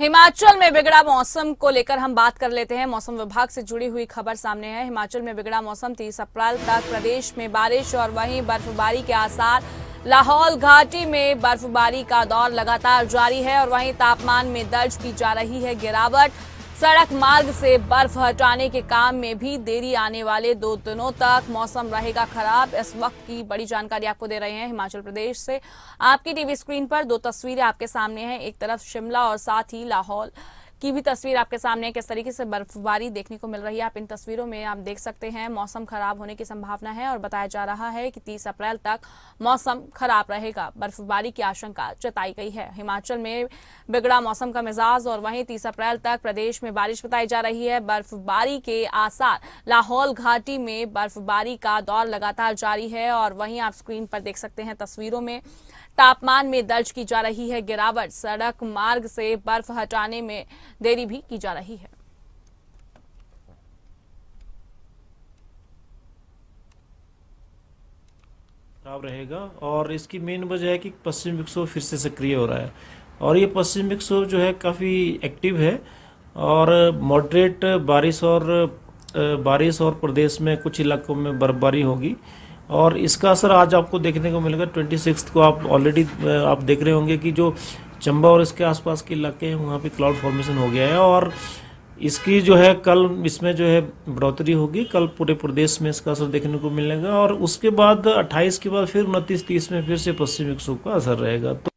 हिमाचल में बिगड़ा मौसम को लेकर हम बात कर लेते हैं मौसम विभाग से जुड़ी हुई खबर सामने है हिमाचल में बिगड़ा मौसम 30 अप्रैल तक प्रदेश में बारिश और वहीं बर्फबारी के आसार लाहौल घाटी में बर्फबारी का दौर लगातार जारी है और वहीं तापमान में दर्ज की जा रही है गिरावट सड़क मार्ग से बर्फ हटाने के काम में भी देरी आने वाले दो दिनों तक मौसम रहेगा खराब इस वक्त की बड़ी जानकारी आपको दे रहे हैं हिमाचल प्रदेश से आपकी टीवी स्क्रीन पर दो तस्वीरें आपके सामने हैं एक तरफ शिमला और साथ ही लाहौल की भी तस्वीर आपके सामने किस तरीके से बर्फबारी देखने को मिल रही है आप इन तस्वीरों में आप देख सकते हैं मौसम खराब होने की संभावना है और बताया जा रहा है कि तीस अप्रैल तक मौसम खराब रहेगा बर्फबारी की आशंका जताई गई है हिमाचल में बिगड़ा मौसम का मिजाज और वहीं तीस अप्रैल तक प्रदेश में बारिश बताई जा रही है बर्फबारी के आसार लाहौल घाटी में बर्फबारी का दौर लगातार जारी है और वहीं आप स्क्रीन पर देख सकते हैं तस्वीरों में तापमान में दर्ज की जा रही है गिरावट सड़क मार्ग से बर्फ हटाने में देरी भी की जा रही है रहेगा और इसकी मेन वजह है कि पश्चिम विक्षोभ फिर से सक्रिय हो रहा है और ये पश्चिम विक्षोभ जो है काफ़ी एक्टिव है और मॉडरेट बारिश और बारिश और प्रदेश में कुछ इलाकों में बर्फबारी होगी और इसका असर आज आपको देखने को मिलेगा ट्वेंटी सिक्स को आप ऑलरेडी आप देख रहे होंगे कि जो चंबा और इसके आसपास के इलाके हैं वहाँ पे क्लाउड फॉर्मेशन हो गया है और इसकी जो है कल इसमें जो है बढ़ोतरी होगी कल पूरे प्रदेश में इसका असर देखने को मिलेगा और उसके बाद 28 के बाद फिर उनतीस तीस में फिर से पश्चिमी विक्षोभ का असर रहेगा तो